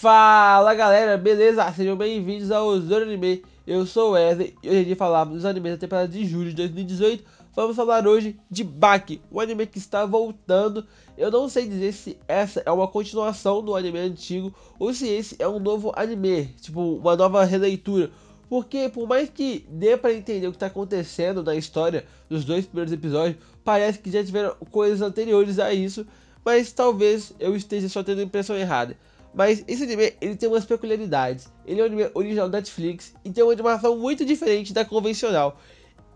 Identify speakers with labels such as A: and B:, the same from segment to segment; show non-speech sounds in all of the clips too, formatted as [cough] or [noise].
A: Fala galera, beleza? Sejam bem-vindos ao Zoro Anime. Eu sou o Wesley e hoje a gente falava dos animes da temporada de julho de 2018. Vamos falar hoje de Baki, um anime que está voltando. Eu não sei dizer se essa é uma continuação do anime antigo ou se esse é um novo anime, tipo uma nova releitura. Porque por mais que dê para entender o que está acontecendo na história dos dois primeiros episódios, parece que já tiveram coisas anteriores a isso, mas talvez eu esteja só tendo a impressão errada. Mas esse anime ele tem umas peculiaridades. Ele é um anime original da Netflix e tem uma animação muito diferente da convencional.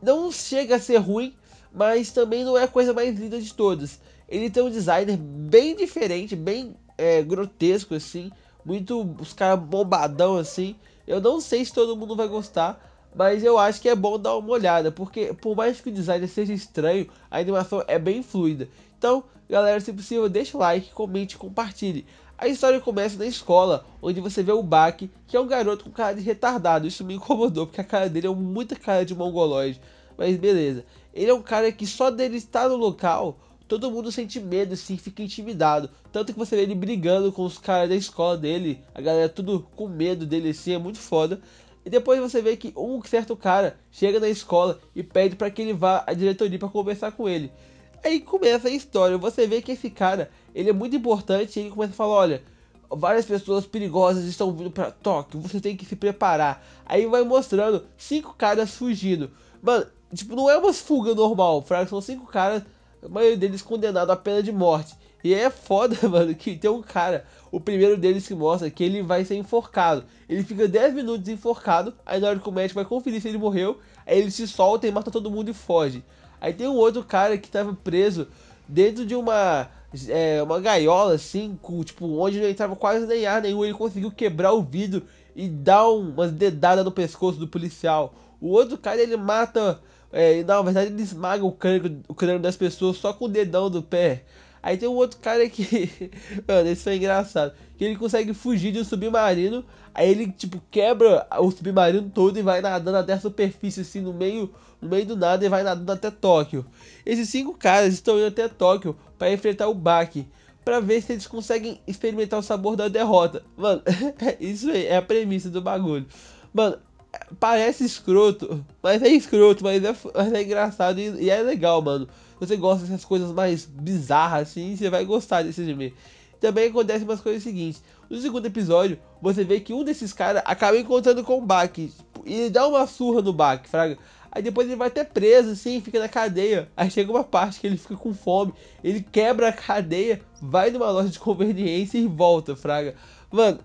A: Não chega a ser ruim, mas também não é a coisa mais linda de todas. Ele tem um designer bem diferente, bem é, grotesco assim, muito os caras bombadão assim. Eu não sei se todo mundo vai gostar, mas eu acho que é bom dar uma olhada, porque por mais que o design seja estranho, a animação é bem fluida. Então, galera, se possível, deixa o like, comente, compartilhe. A história começa na escola, onde você vê o Baki, que é um garoto com cara de retardado. Isso me incomodou, porque a cara dele é muita cara de mongoloide. Mas beleza. Ele é um cara que só dele estar no local, todo mundo sente medo, assim, fica intimidado. Tanto que você vê ele brigando com os caras da escola dele, a galera tudo com medo dele, assim, é muito foda. E depois você vê que um certo cara chega na escola e pede para que ele vá à diretoria para conversar com ele. Aí começa a história. Você vê que esse cara, ele é muito importante. Ele começa a falar, olha, várias pessoas perigosas estão vindo para Tóquio. Você tem que se preparar. Aí vai mostrando cinco caras fugindo. Mano, tipo, não é uma fuga normal. São cinco caras, a maioria deles condenado à pena de morte. E é foda, [laughs] mano, que tem um cara, o primeiro deles que mostra que ele vai ser enforcado. Ele fica 10 minutos enforcado, aí na hora que o médico vai conferir se ele morreu, aí ele se solta e mata todo mundo e foge. Aí tem um outro cara que tava preso dentro de uma é, uma gaiola assim, com, tipo, onde não entrava quase nem ar nenhum, ele conseguiu quebrar o vidro e dar uma dedada no pescoço do policial. O outro cara ele mata, é, na verdade ele esmaga o crânio, o crânio das pessoas só com o dedão do pé. Aí tem um outro cara que. [laughs] Mano, esse foi engraçado. Que ele consegue fugir de um submarino. Aí ele, tipo, quebra o submarino todo e vai nadando até a superfície, assim, no meio, no meio do nada e vai nadando até Tóquio. Esses cinco caras estão indo até Tóquio para enfrentar o Baki. para ver se eles conseguem experimentar o sabor da derrota. Mano, [laughs] isso aí é a premissa do bagulho. Mano, Parece escroto, mas é escroto, mas é, mas é engraçado e, e, é legal, mano. Você gosta dessas coisas mais bizarras, assim, você vai gostar desse anime. Também acontece umas coisas seguintes. No segundo episódio, você vê que um desses caras acaba encontrando com o Baki. E ele dá uma surra no Baki, fraga. Aí depois ele vai até preso, assim, fica na cadeia. Aí chega uma parte que ele fica com fome, ele quebra a cadeia, vai numa loja de conveniência e volta, fraga. Mano,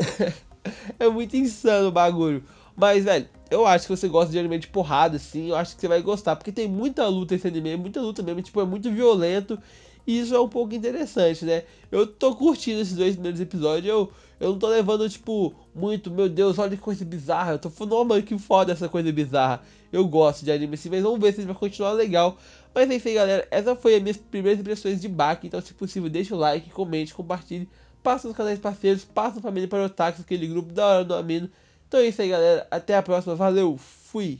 A: [laughs] é muito insano o bagulho. Mas, velho, eu acho que você gosta de anime de porrada, assim, eu acho que você vai gostar, porque tem muita luta esse anime, é muita luta mesmo, tipo, é muito violento, e isso é um pouco interessante, né? Eu tô curtindo esses dois primeiros episódios, eu, eu não tô levando, tipo, muito, meu Deus, olha que coisa bizarra, eu tô falando, oh, mano, que foda essa coisa bizarra. Eu gosto de anime assim, mas vamos ver se ele vai continuar legal. Mas é isso aí, galera, essa foi as minhas primeiras impressões de Baki, então, se possível, deixa o like, comente, compartilhe, passa nos canais parceiros, passa na família para o táxi, aquele grupo da hora do Amino, então é isso aí, galera. Até a próxima. Valeu, fui!